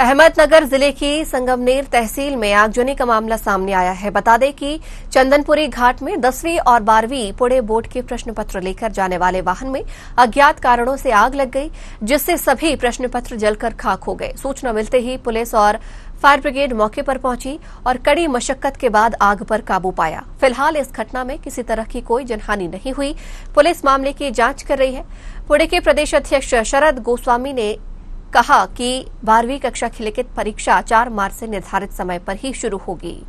अहमदनगर जिले की संगमनेर तहसील में आगजनी का मामला सामने आया है बता दें कि चंदनपुरी घाट में दसवीं और बारहवीं पुणे बोर्ड के प्रश्न पत्र लेकर जाने वाले वाहन में अज्ञात कारणों से आग लग गई जिससे सभी प्रश्न पत्र जलकर खाक हो गए सूचना मिलते ही पुलिस और फायर ब्रिगेड मौके पर पहुंची और कड़ी मशक्कत के बाद आग पर काबू पाया फिलहाल इस घटना में किसी तरह की कोई जनहानि नहीं हुई पुलिस मामले की जांच कर रही है पुणे के प्रदेश अध्यक्ष शरद गोस्वामी ने कहा कि बारहवीं कक्षा की लिखित परीक्षा 4 मार्च से निर्धारित समय पर ही शुरू होगी